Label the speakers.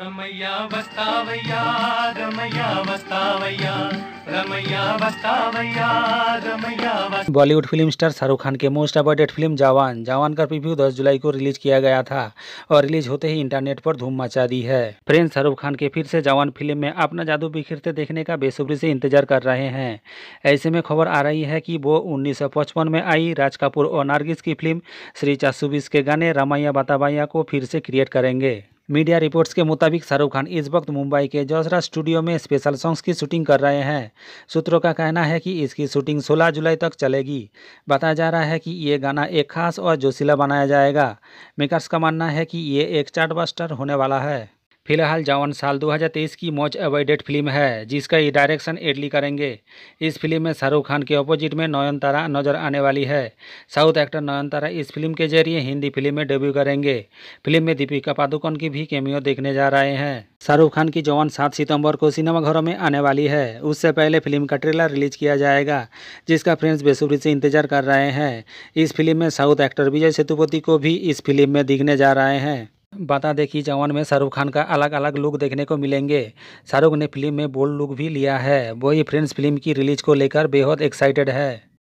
Speaker 1: Ramaiah Ramaiya
Speaker 2: Bollywood film star Shahrukh Khan के most awarded film जवान जवान का रिव्यू 10 जुलाई को रिलीज किया गया था और रिलीज होते ही इंटरनेट पर धूम मचा दी है फ्रेंड शाहरुख खान के फिर से जवान फिल्म में अपना जादू बिखिरते देखने का बेसब्री से इंतजार कर रहे हैं ऐसे में खबर आ रही है कि वो उन्नीस में आई राज कपूर और नार्गिस की फिल्म श्री चासुबिस के गाने रामैया बताबाइया को फिर से क्रिएट करेंगे मीडिया रिपोर्ट्स के मुताबिक शाहरुख खान इस वक्त मुंबई के जोसरा स्टूडियो में स्पेशल सॉन्ग्स की शूटिंग कर रहे हैं सूत्रों का कहना है कि इसकी शूटिंग 16 जुलाई तक चलेगी बताया जा रहा है कि ये गाना एक खास और जोशीला बनाया जाएगा मेकर्स का मानना है कि ये एक चार्ट होने वाला है फिलहाल जवान साल 2023 की मोच अवॉइडेड फिल्म है जिसका ये डायरेक्शन एडली करेंगे इस फिल्म में शाहरुख खान के ऑपोजिट में नयनतारा नजर आने वाली है साउथ एक्टर नयनतारा इस फिल्म के जरिए हिंदी फिल्म में डेब्यू करेंगे फिल्म में दीपिका पादुकोण की भी कैमियो देखने जा रहे हैं शाहरुख खान की जवान सात सितंबर को सिनेमाघरों में आने वाली है उससे पहले फिल्म का ट्रेलर रिलीज किया जाएगा जिसका फ्रेंड्स बेसब्री से इंतजार कर रहे हैं इस फिल्म में साउथ एक्टर विजय सेतुपति को भी इस फिल्म में दिखने जा रहे हैं बता दें कि जवान में शाहरुख खान का अलग अलग लुक देखने को मिलेंगे शाहरुख ने फिल्म में बोल्ड लुक भी लिया है वही फ्रेंड्स फिल्म की रिलीज को लेकर बेहद एक्साइटेड है